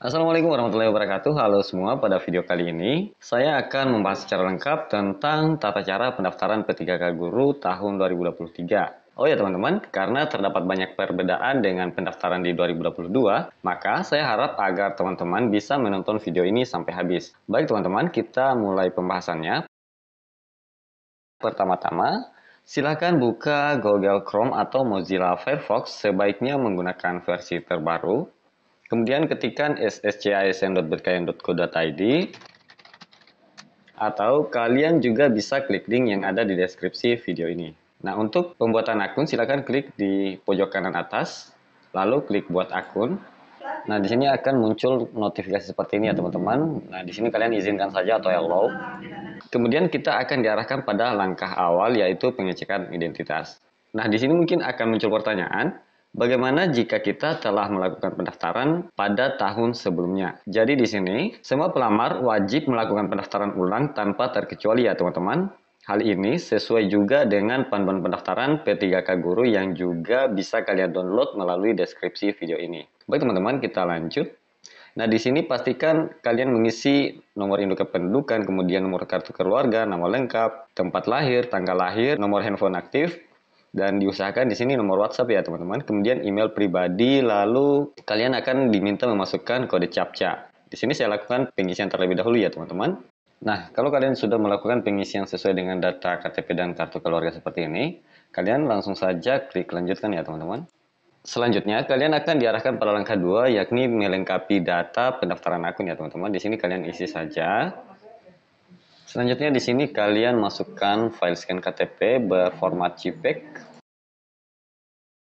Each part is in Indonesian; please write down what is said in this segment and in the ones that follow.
Assalamualaikum warahmatullahi wabarakatuh. Halo semua, pada video kali ini saya akan membahas secara lengkap tentang tata cara pendaftaran P3K Guru tahun 2023. Oh ya teman-teman, karena terdapat banyak perbedaan dengan pendaftaran di 2022, maka saya harap agar teman-teman bisa menonton video ini sampai habis. Baik teman-teman, kita mulai pembahasannya. Pertama-tama, silakan buka Google Chrome atau Mozilla Firefox, sebaiknya menggunakan versi terbaru. Kemudian ketikkan sscism.berkayang.co.id atau kalian juga bisa klik link yang ada di deskripsi video ini. Nah, untuk pembuatan akun silakan klik di pojok kanan atas, lalu klik buat akun. Nah, di sini akan muncul notifikasi seperti ini ya, teman-teman. Nah, di sini kalian izinkan saja atau allow. Kemudian kita akan diarahkan pada langkah awal yaitu pengecekan identitas. Nah, di sini mungkin akan muncul pertanyaan, Bagaimana jika kita telah melakukan pendaftaran pada tahun sebelumnya? Jadi di sini, semua pelamar wajib melakukan pendaftaran ulang tanpa terkecuali ya teman-teman. Hal ini sesuai juga dengan panduan pendaftaran P3K Guru yang juga bisa kalian download melalui deskripsi video ini. Baik teman-teman, kita lanjut. Nah, di sini pastikan kalian mengisi nomor induk kependudukan, kemudian nomor kartu keluarga, nama lengkap, tempat lahir, tanggal lahir, nomor handphone aktif, dan diusahakan di sini nomor WhatsApp ya teman-teman. Kemudian email pribadi, lalu kalian akan diminta memasukkan kode captcha. Di sini saya lakukan pengisian terlebih dahulu ya teman-teman. Nah, kalau kalian sudah melakukan pengisian sesuai dengan data KTP dan kartu keluarga seperti ini, kalian langsung saja klik lanjutkan ya teman-teman. Selanjutnya, kalian akan diarahkan pada langkah dua, yakni melengkapi data pendaftaran akun ya teman-teman. Di sini kalian isi saja. Selanjutnya di sini kalian masukkan file scan KTP berformat JPEG.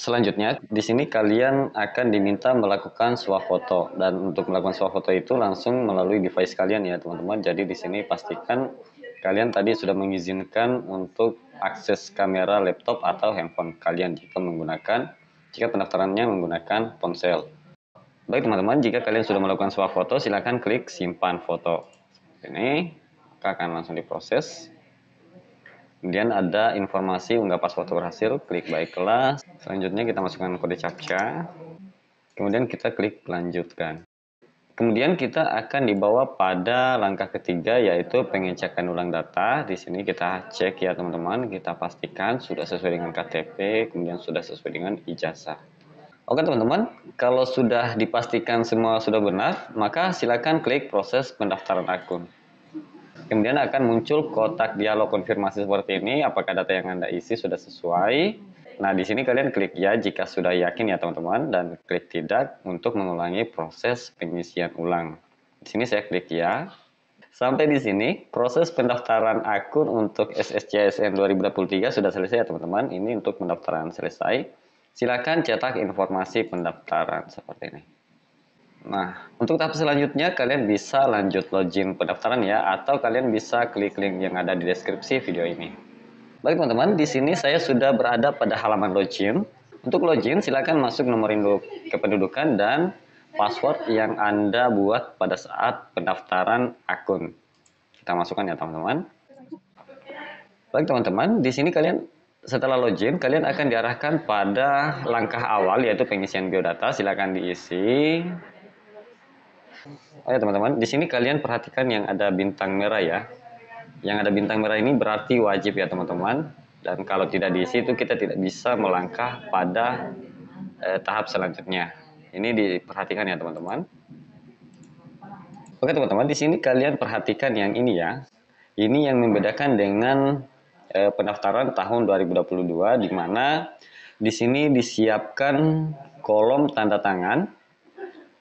Selanjutnya di sini kalian akan diminta melakukan swap foto dan untuk melakukan swap foto itu langsung melalui device kalian ya teman-teman. Jadi di sini pastikan kalian tadi sudah mengizinkan untuk akses kamera laptop atau handphone kalian jika menggunakan jika pendaftarannya menggunakan ponsel. Baik teman-teman, jika kalian sudah melakukan swap foto silakan klik simpan foto. Ini maka akan langsung diproses. Kemudian ada informasi unggah password berhasil, klik baiklah. Selanjutnya kita masukkan kode CAPTCHA. Kemudian kita klik lanjutkan. Kemudian kita akan dibawa pada langkah ketiga yaitu pengecekan ulang data. Di sini kita cek ya teman-teman, kita pastikan sudah sesuai dengan KTP, kemudian sudah sesuai dengan ijazah. Oke teman-teman, kalau sudah dipastikan semua sudah benar, maka silakan klik proses pendaftaran akun. Kemudian akan muncul kotak dialog konfirmasi seperti ini, apakah data yang Anda isi sudah sesuai. Nah, di sini kalian klik ya jika sudah yakin ya teman-teman, dan klik tidak untuk mengulangi proses pengisian ulang. Di sini saya klik ya. Sampai di sini, proses pendaftaran akun untuk SSCSN 2023 sudah selesai ya teman-teman. Ini untuk pendaftaran selesai. Silakan cetak informasi pendaftaran seperti ini. Nah, untuk tahap selanjutnya kalian bisa lanjut login pendaftaran ya atau kalian bisa klik link yang ada di deskripsi video ini. Baik teman-teman, di sini saya sudah berada pada halaman login. Untuk login silakan masuk nomor induk kependudukan dan password yang Anda buat pada saat pendaftaran akun. Kita masukkan ya teman-teman. Baik teman-teman, di sini kalian setelah login, kalian akan diarahkan pada langkah awal yaitu pengisian biodata. Silakan diisi ya teman-teman, di sini kalian perhatikan yang ada bintang merah ya. Yang ada bintang merah ini berarti wajib ya teman-teman. Dan kalau tidak di situ kita tidak bisa melangkah pada eh, tahap selanjutnya. Ini diperhatikan ya teman-teman. Oke teman-teman, di sini kalian perhatikan yang ini ya. Ini yang membedakan dengan eh, pendaftaran tahun 2022 di mana di sini disiapkan kolom tanda tangan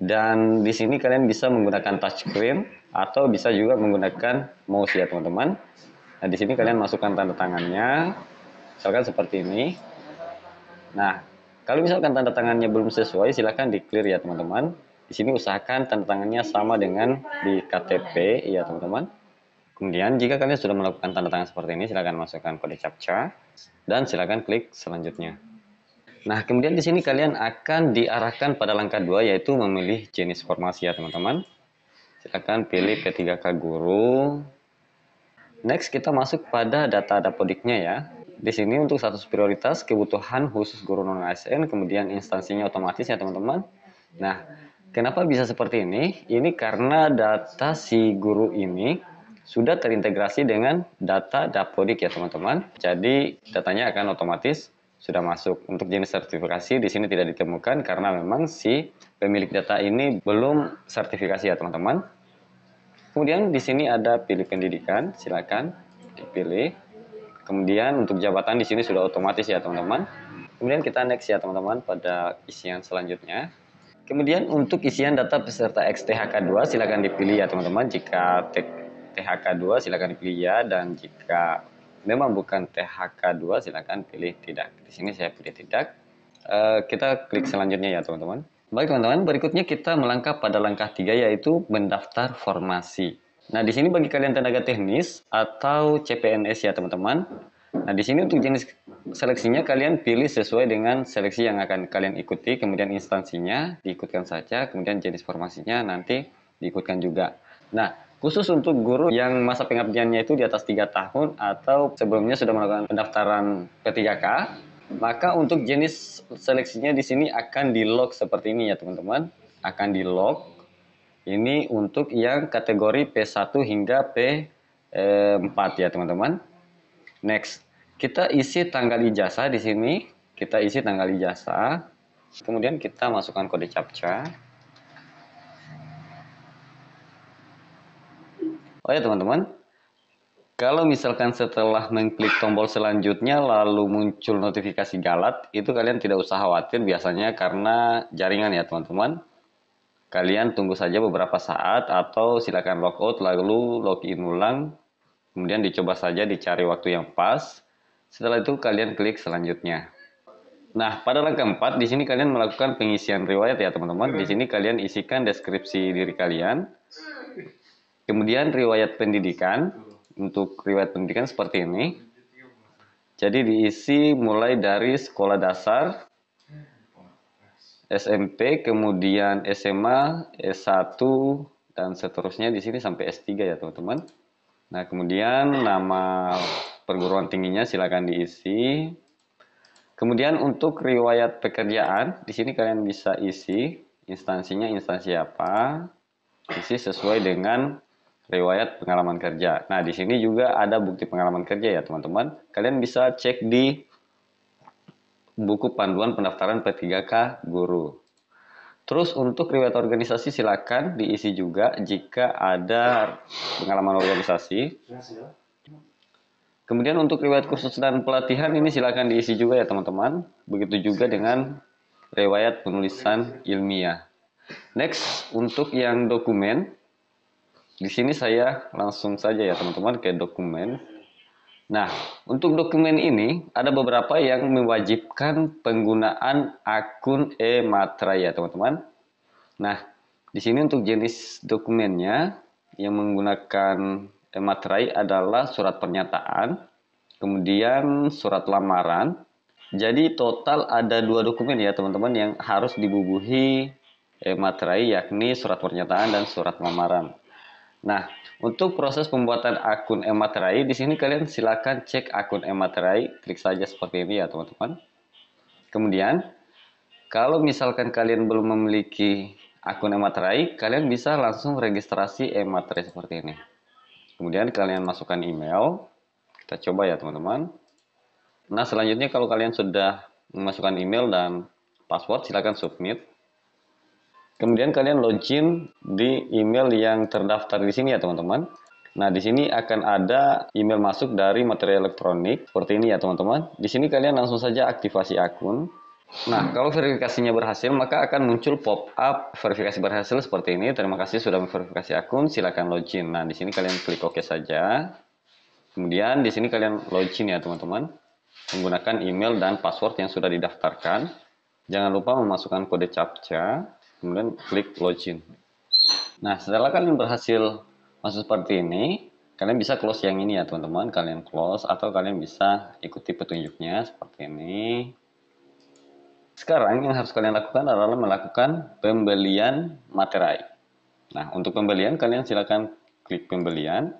dan di sini kalian bisa menggunakan touchscreen atau bisa juga menggunakan mouse ya teman-teman. Nah di sini kalian masukkan tanda tangannya, misalkan seperti ini. Nah kalau misalkan tanda tangannya belum sesuai silahkan di clear ya teman-teman. Di sini usahakan tanda tangannya sama dengan di KTP ya teman-teman. Kemudian jika kalian sudah melakukan tanda tangan seperti ini silahkan masukkan kode captcha dan silahkan klik selanjutnya. Nah, kemudian di sini kalian akan diarahkan pada langkah dua yaitu memilih jenis formasi ya, teman-teman. Silakan pilih P3K guru. Next, kita masuk pada data dapodiknya ya. Di sini untuk status prioritas, kebutuhan khusus guru non-ASN, kemudian instansinya otomatis ya, teman-teman. Nah, kenapa bisa seperti ini? Ini karena data si guru ini sudah terintegrasi dengan data dapodik ya teman-teman. Jadi datanya akan otomatis sudah masuk untuk jenis sertifikasi di sini tidak ditemukan karena memang si pemilik data ini belum sertifikasi ya teman-teman. Kemudian di sini ada pilih pendidikan, silakan dipilih. Kemudian untuk jabatan di sini sudah otomatis ya teman-teman. Kemudian kita next ya teman-teman pada isian selanjutnya. Kemudian untuk isian data peserta XTHK2 silakan dipilih ya teman-teman. Jika THK2 silakan dipilih ya dan jika memang bukan THK2 silahkan pilih tidak. Di sini saya pilih tidak. E, kita klik selanjutnya ya teman-teman. Baik teman-teman, berikutnya kita melangkah pada langkah tiga yaitu mendaftar formasi. Nah di sini bagi kalian tenaga teknis atau CPNS ya teman-teman. Nah di sini untuk jenis seleksinya kalian pilih sesuai dengan seleksi yang akan kalian ikuti, kemudian instansinya diikutkan saja, kemudian jenis formasinya nanti diikutkan juga. Nah Khusus untuk guru yang masa pengabdiannya itu di atas 3 tahun atau sebelumnya sudah melakukan pendaftaran P3K, maka untuk jenis seleksinya di sini akan di lock seperti ini ya teman-teman. Akan di lock Ini untuk yang kategori P1 hingga P4 ya teman-teman. Next, kita isi tanggal ijazah di sini. Kita isi tanggal ijazah. Kemudian kita masukkan kode captcha. Oh ya teman-teman, kalau misalkan setelah mengklik tombol selanjutnya lalu muncul notifikasi galat, itu kalian tidak usah khawatir biasanya karena jaringan ya teman-teman. Kalian tunggu saja beberapa saat atau silakan logout lalu login ulang. Kemudian dicoba saja dicari waktu yang pas. Setelah itu kalian klik selanjutnya. Nah, pada langkah keempat di sini kalian melakukan pengisian riwayat ya teman-teman. Di sini kalian isikan deskripsi diri kalian. Kemudian riwayat pendidikan. Untuk riwayat pendidikan seperti ini. Jadi diisi mulai dari sekolah dasar, SMP, kemudian SMA, S1, dan seterusnya di sini sampai S3 ya teman-teman. Nah kemudian nama perguruan tingginya silakan diisi. Kemudian untuk riwayat pekerjaan, di sini kalian bisa isi instansinya instansi apa, isi sesuai dengan riwayat pengalaman kerja. Nah, di sini juga ada bukti pengalaman kerja ya, teman-teman. Kalian bisa cek di buku panduan pendaftaran P3K guru. Terus untuk riwayat organisasi silakan diisi juga jika ada pengalaman organisasi. Kemudian untuk riwayat kursus dan pelatihan ini silakan diisi juga ya teman-teman. Begitu juga dengan riwayat penulisan ilmiah. Next, untuk yang dokumen, di sini saya langsung saja ya teman-teman ke dokumen. Nah, untuk dokumen ini ada beberapa yang mewajibkan penggunaan akun e-materai ya teman-teman. Nah, di sini untuk jenis dokumennya yang menggunakan e-materai adalah surat pernyataan, kemudian surat lamaran. Jadi total ada dua dokumen ya teman-teman yang harus dibubuhi e-materai yakni surat pernyataan dan surat lamaran. Nah, untuk proses pembuatan akun Ematerai, di sini kalian silakan cek akun Ematerai, klik saja seperti ini ya teman-teman. Kemudian, kalau misalkan kalian belum memiliki akun Ematerai, kalian bisa langsung registrasi Ematerai seperti ini. Kemudian kalian masukkan email, kita coba ya teman-teman. Nah, selanjutnya kalau kalian sudah memasukkan email dan password, silakan submit. Kemudian kalian login di email yang terdaftar di sini ya teman-teman. Nah, di sini akan ada email masuk dari materi elektronik seperti ini ya teman-teman. Di sini kalian langsung saja aktivasi akun. Nah, kalau verifikasinya berhasil, maka akan muncul pop-up verifikasi berhasil seperti ini. Terima kasih sudah memverifikasi akun, silakan login. Nah, di sini kalian klik OK saja. Kemudian di sini kalian login ya teman-teman. Menggunakan email dan password yang sudah didaftarkan. Jangan lupa memasukkan kode CAPTCHA kemudian klik login nah setelah kalian berhasil masuk seperti ini kalian bisa close yang ini ya teman-teman kalian close atau kalian bisa ikuti petunjuknya seperti ini sekarang yang harus kalian lakukan adalah melakukan pembelian materai nah untuk pembelian kalian silakan klik pembelian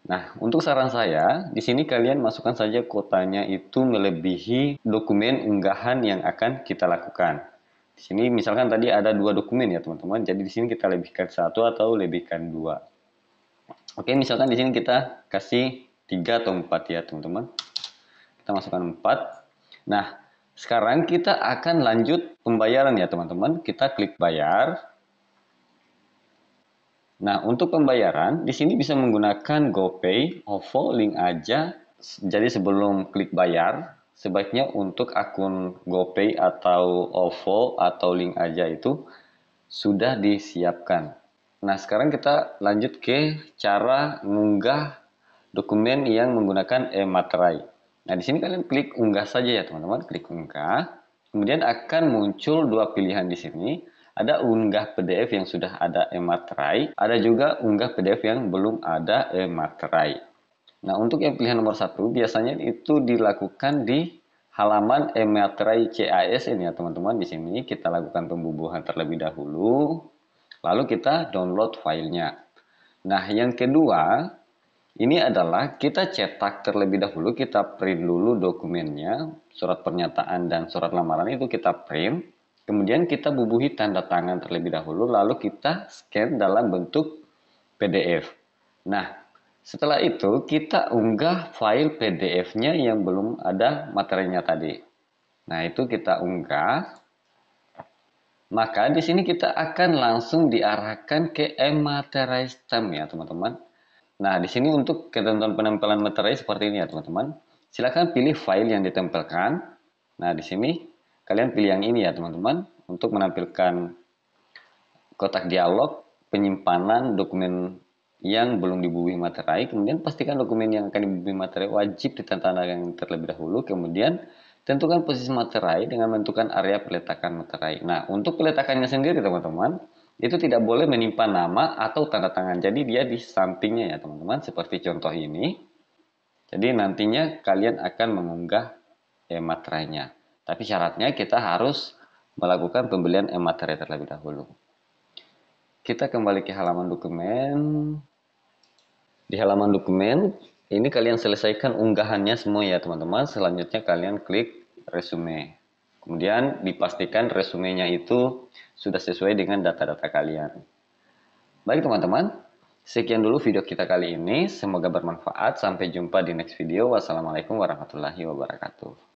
Nah, untuk saran saya, di sini kalian masukkan saja kotanya itu melebihi dokumen unggahan yang akan kita lakukan. Di sini misalkan tadi ada dua dokumen ya teman-teman, jadi di sini kita lebihkan satu atau lebihkan dua. Oke, misalkan di sini kita kasih tiga atau empat ya teman-teman. Kita masukkan empat. Nah, sekarang kita akan lanjut pembayaran ya teman-teman. Kita klik bayar. Nah, untuk pembayaran di sini bisa menggunakan GoPay, OVO, link aja. Jadi sebelum klik bayar, sebaiknya untuk akun GoPay atau OVO atau link aja itu sudah disiapkan. Nah, sekarang kita lanjut ke cara mengunggah dokumen yang menggunakan e-materai. Nah, di sini kalian klik unggah saja ya, teman-teman. Klik unggah. Kemudian akan muncul dua pilihan di sini. Ada unggah PDF yang sudah ada e-materai, ada juga unggah PDF yang belum ada e-materai. Nah, untuk yang pilihan nomor satu, biasanya itu dilakukan di halaman emeterai CAS ini ya teman-teman. Di sini kita lakukan pembubuhan terlebih dahulu, lalu kita download filenya. Nah, yang kedua, ini adalah kita cetak terlebih dahulu, kita print dulu dokumennya, surat pernyataan dan surat lamaran itu kita print. Kemudian kita bubuhi tanda tangan terlebih dahulu, lalu kita scan dalam bentuk PDF. Nah, setelah itu, kita unggah file PDF-nya yang belum ada materinya tadi. Nah, itu kita unggah. Maka di sini kita akan langsung diarahkan ke e-materai stem ya, teman-teman. Nah, di sini untuk ketentuan penempelan materai seperti ini ya, teman-teman. Silakan pilih file yang ditempelkan. Nah, di sini kalian pilih yang ini ya, teman-teman, untuk menampilkan kotak dialog penyimpanan dokumen yang belum dibubuhi materai, kemudian pastikan dokumen yang akan dibubuhi materai wajib ditandatangani terlebih dahulu, kemudian tentukan posisi materai dengan menentukan area peletakan materai. Nah, untuk peletakannya sendiri teman-teman, itu tidak boleh menimpa nama atau tanda tangan. Jadi dia di sampingnya ya teman-teman, seperti contoh ini. Jadi nantinya kalian akan mengunggah e-materainya. Eh, Tapi syaratnya kita harus melakukan pembelian e-materai eh, terlebih dahulu. Kita kembali ke halaman dokumen di halaman dokumen ini kalian selesaikan unggahannya semua ya teman-teman selanjutnya kalian klik resume kemudian dipastikan resumenya itu sudah sesuai dengan data-data kalian baik teman-teman sekian dulu video kita kali ini semoga bermanfaat sampai jumpa di next video wassalamualaikum warahmatullahi wabarakatuh